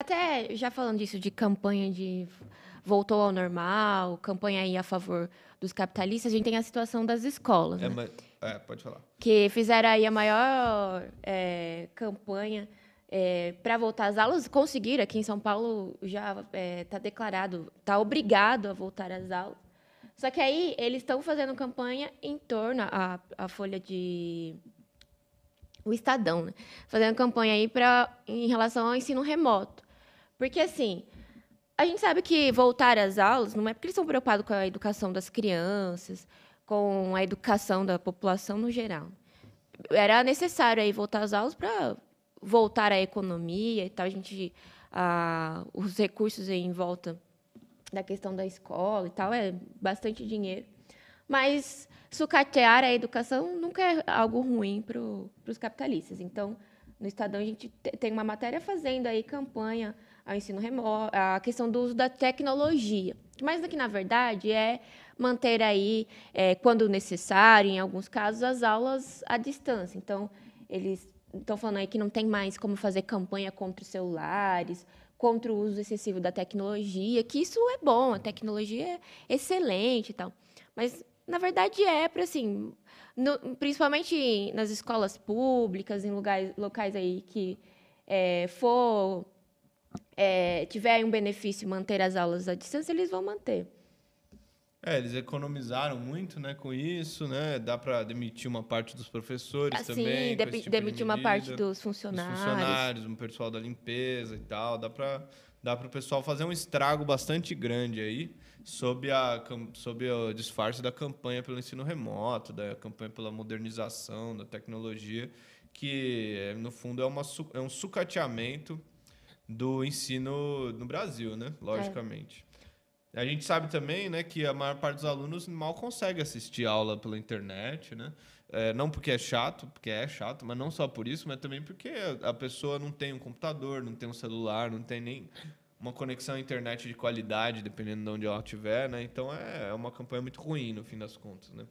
Até já falando disso de campanha de voltou ao normal, campanha aí a favor dos capitalistas, a gente tem a situação das escolas. É, né? mas, é, pode falar. Que fizeram aí a maior é, campanha é, para voltar às aulas, conseguiram. Aqui em São Paulo já está é, declarado, está obrigado a voltar às aulas. Só que aí eles estão fazendo campanha em torno a a folha de o Estadão, né? fazendo campanha aí para em relação ao ensino remoto. Porque, assim, a gente sabe que voltar às aulas não é porque eles estão preocupados com a educação das crianças, com a educação da população no geral. Era necessário aí voltar às aulas para voltar à economia e tal, a gente a, os recursos em volta da questão da escola e tal, é bastante dinheiro. Mas sucatear a educação nunca é algo ruim para os capitalistas. Então, no Estadão, a gente tem uma matéria fazendo aí campanha ao ensino remoto, a questão do uso da tecnologia. Mas aqui, na verdade, é manter aí, é, quando necessário, em alguns casos, as aulas à distância. Então, eles estão falando aí que não tem mais como fazer campanha contra os celulares, contra o uso excessivo da tecnologia, que isso é bom, a tecnologia é excelente e tal. Mas, na verdade, é para, assim, no, principalmente nas escolas públicas, em lugares, locais aí que é, for é, tiver um benefício manter as aulas à distância, eles vão manter. É, eles economizaram muito, né, com isso, né? Dá para demitir uma parte dos professores assim, também. Sim, tipo demitir de uma parte dos funcionários. Dos funcionários, um pessoal da limpeza e tal, dá para dá para o pessoal fazer um estrago bastante grande aí sobre, a, sobre o disfarce da campanha pelo ensino remoto, da campanha pela modernização, da tecnologia, que eh, no fundo é, uma, é um sucateamento do ensino no Brasil, né? É. Logicamente. É. A gente sabe também né, que a maior parte dos alunos mal consegue assistir aula pela internet, né? É, não porque é chato, porque é chato, mas não só por isso, mas também porque a pessoa não tem um computador, não tem um celular, não tem nem uma conexão à internet de qualidade, dependendo de onde ela estiver, né? Então é, é uma campanha muito ruim, no fim das contas, né?